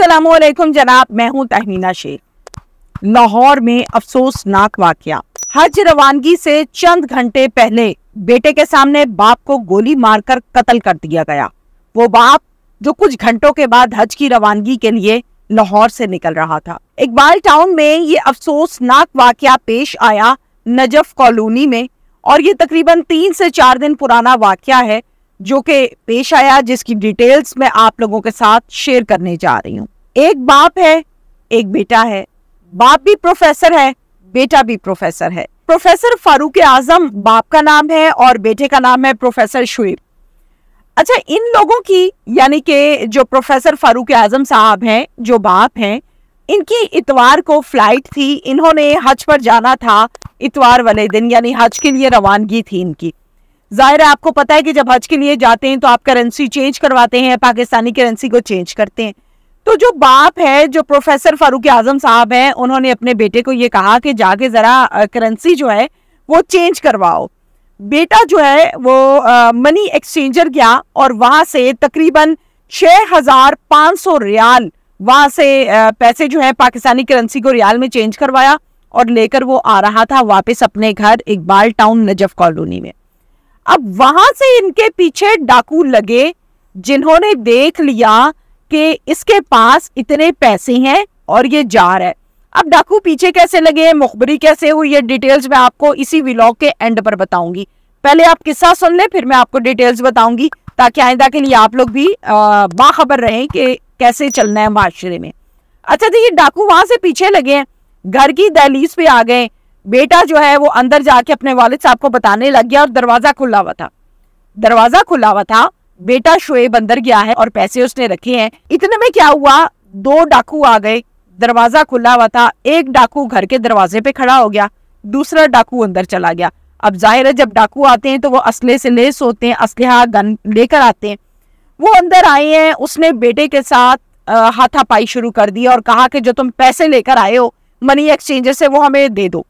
असलम जनाब मैं हूं तहमीना शेख लाहौर में अफसोसनाक वाकया हज रवानगी से चंद घंटे पहले बेटे के सामने बाप को गोली मारकर कत्ल कर दिया गया वो बाप जो कुछ घंटों के बाद हज की रवानगी के लिए लाहौर से निकल रहा था इकबाल टाउन में ये अफसोसनाक वाकया पेश आया नजफ कॉलोनी में और ये तकरीबन तीन से चार दिन पुराना वाकया है जो कि पेश आया जिसकी डिटेल्स मैं आप लोगों के साथ शेयर करने जा रही हूँ एक बाप है एक बेटा है बाप भी प्रोफेसर है बेटा भी प्रोफेसर है प्रोफेसर फारूक आजम बाप का नाम है और बेटे का नाम है प्रोफेसर शुएब अच्छा इन लोगों की यानी कि जो प्रोफेसर फारूक आजम साहब हैं जो बाप हैं इनकी इतवार को फ्लाइट थी इन्होंने हज पर जाना था इतवार वाले दिन यानी हज के लिए रवानगी थी इनकी जाहिर है आपको पता है कि जब हज के लिए जाते हैं तो आप करेंसी चेंज करवाते हैं पाकिस्तानी करेंसी को चेंज करते हैं तो जो बाप है जो प्रोफेसर फारूक आजम साहब हैं उन्होंने अपने बेटे को ये कहा कि जाके ज़रा करेंसी जो है वो चेंज करवाओ बेटा जो है वो मनी एक्सचेंजर गया और वहां से तकरीबन छः हज़ार पाँच सौ रियाल वहां से पैसे जो है पाकिस्तानी करेंसी को रियाल में चेंज करवाया और लेकर वो आ रहा था वापस अपने घर इकबाल टाउन नजफ कॉलोनी में अब वहां से इनके पीछे डाकू लगे जिन्होंने देख लिया कि इसके पास इतने पैसे हैं और ये जा रहा है अब डाकू पीछे कैसे लगे मुखबरी कैसे हुई ये डिटेल्स मैं आपको इसी व्लॉग के एंड पर बताऊंगी पहले आप किस्सा सुन ले फिर मैं आपको डिटेल्स बताऊंगी ताकि आइंदा के लिए आप लोग भी बाखबर रहें कि कैसे चलना है माशरे में अच्छा तो ये डाकू वहां से पीछे लगे हैं घर की दहलीज पे आ गए बेटा जो है वो अंदर जाके अपने वालिद साहब को बताने लग गया और दरवाजा खुला हुआ था दरवाजा खुला हुआ था बेटा शोएब अंदर गया है और पैसे उसने रखे हैं इतने में क्या हुआ दो डाकू आ गए दरवाजा खुला हुआ था एक डाकू घर के दरवाजे पे खड़ा हो गया दूसरा डाकू अंदर चला गया अब जाहिर है जब डाकू आते हैं तो वो असले से लेस होते हैं असलहा गन लेकर आते हैं वो अंदर आए हैं उसने बेटे के साथ हाथापाई शुरू कर दी और कहा कि जो तुम पैसे लेकर आए हो मनी एक्सचेंजर से वो हमें दे दो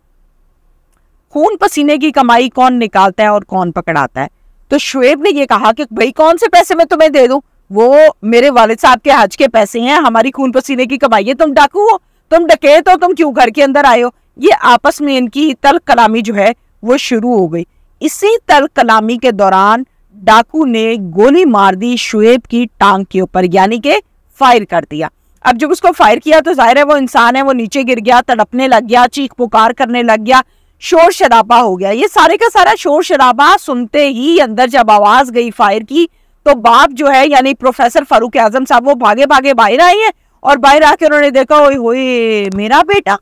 खून पसीने की कमाई कौन निकालता है और कौन पकड़ाता है तो शुएब ने यह कहा कि भाई कौन से पैसे मैं तुम्हें दे दूं वो मेरे वालिद साहब के हज के पैसे हैं हमारी खून पसीने की कमाई है तुम डाकू हो तुम डके तो तुम क्यों घर के अंदर आए हो ये आपस में इनकी तल कलामी जो है वो शुरू हो गई इसी तल कलामी के दौरान डाकू ने गोली मार दी शुएब की टांग के ऊपर यानी के फायर कर दिया अब जब उसको फायर किया तो जाहिर है वो इंसान है वो नीचे गिर गया तड़पने लग गया चीख पुकार करने लग गया शोर शराबा हो गया ये सारे का सारा शोर शराबा सुनते ही अंदर जब आवाज गई फायर की तो बाप जो है यानी प्रोफेसर फारूक आजम साहब वो भागे भागे बाहर आए हैं और बाहर आके उन्होंने देखा ओए होए मेरा बेटा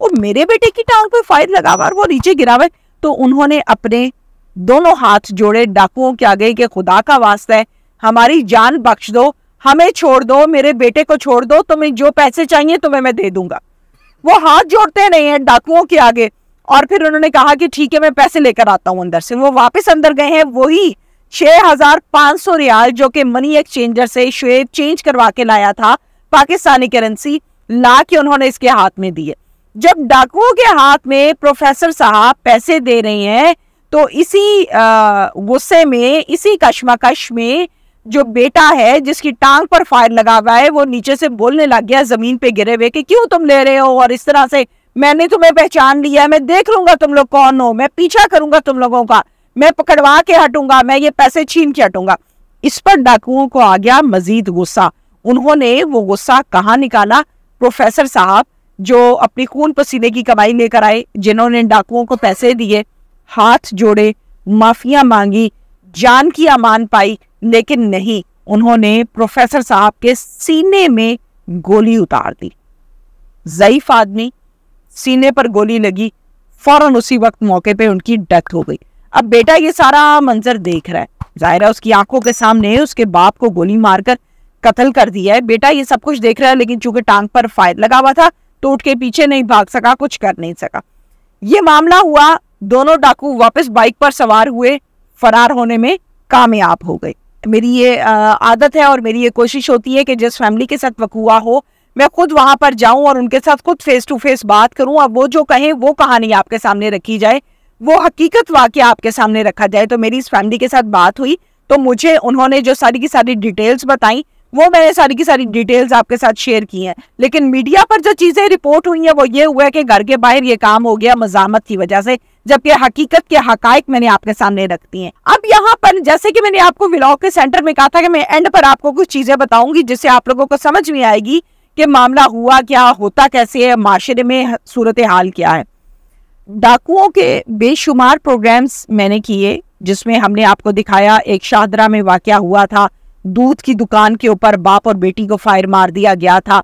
वो मेरे बेटे की टांग पे फायर लगा हुआ और वो नीचे गिरा हुआ तो उन्होंने अपने दोनों हाथ जोड़े डाकुओं के आगे के खुदा का वास्ता है हमारी जान बख्श दो हमें छोड़ दो मेरे बेटे को छोड़ दो तुम्हें जो पैसे चाहिए तुम्हें मैं दे दूंगा वो हाथ जोड़ते नहीं है डाकुओं के आगे और फिर उन्होंने कहा कि ठीक है मैं पैसे लेकर आता हूँ अंदर से वो वापस अंदर गए हैं वही छह हजार पांच सौ रियाल जो कि मनी एक्सचेंजर से शुएब चेंज करवा के लाया था पाकिस्तानी करेंसी ला के उन्होंने इसके हाथ में दिए जब डाकुओं के हाथ में प्रोफेसर साहब पैसे दे रहे हैं तो इसी गुस्से में इसी कश्मकश में जो बेटा है जिसकी टांग पर फायर लगा हुआ है वो नीचे से बोलने लग गया जमीन पे गिरे हुए कि क्यों तुम ले रहे हो और इस तरह से मैंने तुम्हें पहचान लिया मैं देख लूंगा तुम लोग कौन हो मैं पीछा करूंगा तुम लोगों का मैं पकड़वा के हटूंगा मैं ये पैसे छीन के हटूंगा इस पर डाकुओं को आ गया मजीद गुस्सा उन्होंने वो गुस्सा कहाँ निकाला प्रोफेसर साहब जो अपनी खून पसीने की कमाई लेकर आए जिन्होंने डाकुओं को पैसे दिए हाथ जोड़े माफिया मांगी जान की अमान पाई लेकिन नहीं उन्होंने प्रोफेसर साहब के सीने में गोली उतार दी जईफ आदमी सीने पर गोली लगी फौरन उसी वक्त मौके पे उनकी डेथ हो गई अब बेटा ये सारा मंजर देख रहा है जाहिर है उसकी आंखों के सामने उसके बाप को गोली मारकर कत्ल कर दिया है बेटा ये सब कुछ देख रहा है लेकिन चूंकि टांग पर फायर लगा हुआ था तो उठ के पीछे नहीं भाग सका कुछ कर नहीं सका ये मामला हुआ दोनों डाकू वापस बाइक पर सवार हुए फरार होने में कामयाब हो गए मेरी ये आदत है और मेरी ये कोशिश होती है कि जिस फैमिली के साथ वकुआ हो मैं खुद वहां पर जाऊं और उनके साथ खुद फेस टू फेस बात करूं और वो जो कहें वो कहानी आपके सामने रखी जाए वो हकीकत वाक्य आपके सामने रखा जाए तो मेरी इस फैमिली के साथ बात हुई तो मुझे उन्होंने जो सारी की सारी डिटेल्स बताई वो मैंने सारी की सारी डिटेल्स आपके साथ शेयर की हैं लेकिन मीडिया पर जो चीज़ें रिपोर्ट हुई हैं वो ये हुआ है कि घर के बाहर ये काम हो गया मजामत की वजह से जबकि हकीकत के हकायक मैंने आपके सामने रख है अब यहाँ पर जैसे कि मैंने आपको व्लॉग के सेंटर में कहा था कि मैं एंड पर आपको कुछ चीज़ें बताऊंगी जिससे आप लोगों को समझ में आएगी कि मामला हुआ क्या होता कैसे है माशरे में सूरत हाल क्या है डाकुओं के बेशुमार प्रोग्राम्स मैंने किए जिसमें हमने आपको दिखाया एक शाहदरा में वाक़ हुआ था दूध की दुकान के ऊपर बाप और बेटी को फायर मार दिया गया था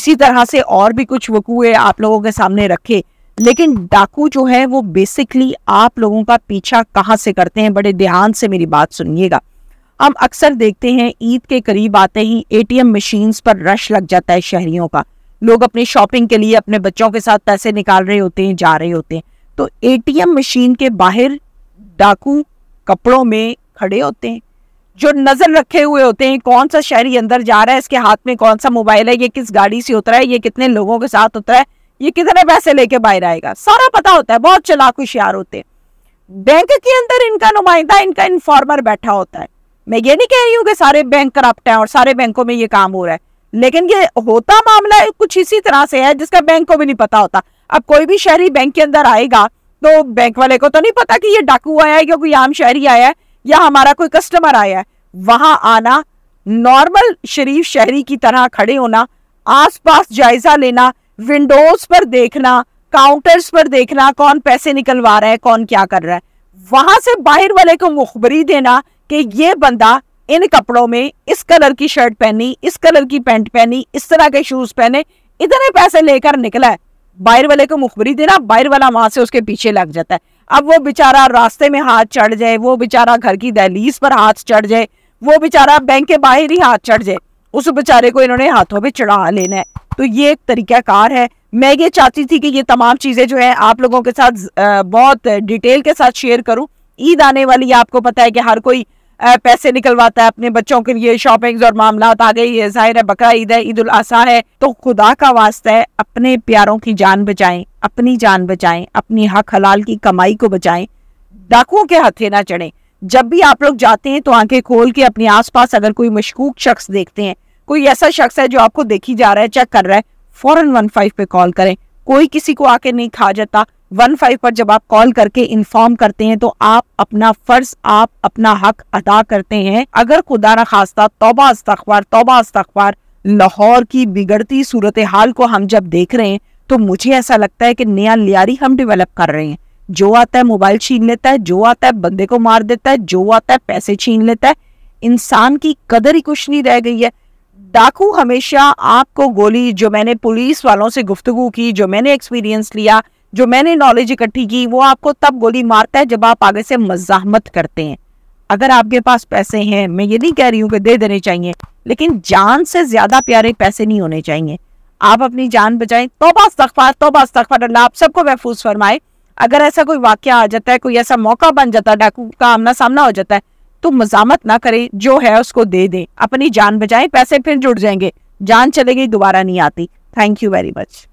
इसी तरह से और भी कुछ वकूए आप लोगों के सामने रखे लेकिन डाकू जो है वो बेसिकली आप लोगों का पीछा कहाँ से करते हैं बड़े ध्यान से मेरी बात सुनिएगा हम अक्सर देखते हैं ईद के करीब आते ही एटीएम मशीन्स पर रश लग जाता है शहरियों का लोग अपनी शॉपिंग के लिए अपने बच्चों के साथ पैसे निकाल रहे होते हैं जा रहे होते हैं तो एटीएम मशीन के बाहर डाकू कपड़ों में खड़े होते हैं जो नजर रखे हुए होते हैं कौन सा शहरी अंदर जा रहा है इसके हाथ में कौन सा मोबाइल है ये किस गाड़ी से उतरा है ये कितने लोगों के साथ उतरा है ये कितने पैसे लेके बाहर आएगा सारा पता होता है बहुत चलाक होशियार होते हैं बैंक के अंदर इनका नुमाइंदा इनका इन्फॉर्मर बैठा होता है मैं ये नहीं कह रही हूँ कि सारे बैंक करप्ट हैं और सारे बैंकों में ये काम हो रहा है लेकिन ये होता मामला कुछ इसी तरह से है जिसका बैंक को भी नहीं पता होता अब कोई भी शहरी बैंक के अंदर आएगा तो बैंक वाले को तो नहीं पता कि ये डाकू आया है या कोई आम शहरी आया है या हमारा कोई कस्टमर आया है वहां आना नॉर्मल शरीफ शहरी की तरह खड़े होना आसपास जायजा लेना विंडोज पर देखना काउंटर्स पर देखना कौन पैसे निकलवा रहा है कौन क्या कर रहा है वहां से बाहर वाले को मुखबरी देना कि ये बंदा इन कपड़ों में इस कलर की शर्ट पहनी इस कलर की पैंट पहनी इस तरह के शूज पहने इतने पैसे लेकर निकला है बाहर वाले को मुखबरी देना बाहर वाला वहां से उसके पीछे लग जाता है अब वो बेचारा रास्ते में हाथ चढ़ जाए वो बेचारा घर की दहलीज पर हाथ चढ़ जाए वो बेचारा बैंक के बाहर ही हाथ चढ़ जाए उस बेचारे को इन्होंने हाथों पे चढ़ा लेना है तो ये एक तरीका कार है मैं ये चाहती थी कि ये तमाम चीज़ें जो है आप लोगों के साथ बहुत डिटेल के साथ शेयर करूं ईद आने वाली है आपको पता है कि हर कोई पैसे निकलवाता है अपने बच्चों के लिए शॉपिंग और मामला आ गई है जाहिर है बकरा ईद है ईद उल अजहा है तो खुदा का वास्ता है अपने प्यारों की जान बचाएं अपनी जान बचाएं अपनी हक हलाल की कमाई को बचाएं डाकुओं के हथे ना चढ़े जब भी आप लोग जाते हैं तो आंखें खोल के अपने आसपास अगर कोई मशकूक शख्स देखते हैं कोई ऐसा शख्स है जो आपको देखी जा रहा है चेक कर रहा है फॉरन वन फाइव पे कॉल करें कोई किसी को आके नहीं खा जाता वन फाइव पर जब आप कॉल करके इन्फॉर्म करते हैं तो आप अपना फर्ज आप अपना हक अदा करते हैं अगर खुदा न खास्ता तोबा अस्तखबार तोबा अस्तखबार लाहौर की बिगड़ती सूरत हाल को हम जब देख रहे हैं तो मुझे ऐसा लगता है कि नया लियारी हम डेवलप कर रहे हैं जो आता है मोबाइल छीन लेता है जो आता है बंदे को मार देता है जो आता है पैसे छीन लेता है इंसान की कदर ही कुछ नहीं रह गई है डाकू हमेशा आपको गोली जो मैंने पुलिस वालों से गुफ्तगु की जो मैंने एक्सपीरियंस लिया जो मैंने नॉलेज इकट्ठी की वो आपको तब गोली मारता है जब आप आगे से मजामत करते हैं अगर आपके पास पैसे हैं मैं ये नहीं कह रही हूँ कि दे देने चाहिए लेकिन जान से ज्यादा प्यारे पैसे नहीं होने चाहिए आप अपनी जान बचाएं तोबा तखफार तोबा तखफार अल्लाह आप सबको महफूज फरमाए अगर ऐसा कोई वाक्य आ जाता है कोई ऐसा मौका बन जाता है डाकू का आमना सामना हो जाता है तो मजामत ना करें जो है उसको दे दें अपनी जान बचाएं पैसे फिर जुड़ जाएंगे जान चलेगी दोबारा नहीं आती थैंक यू वेरी मच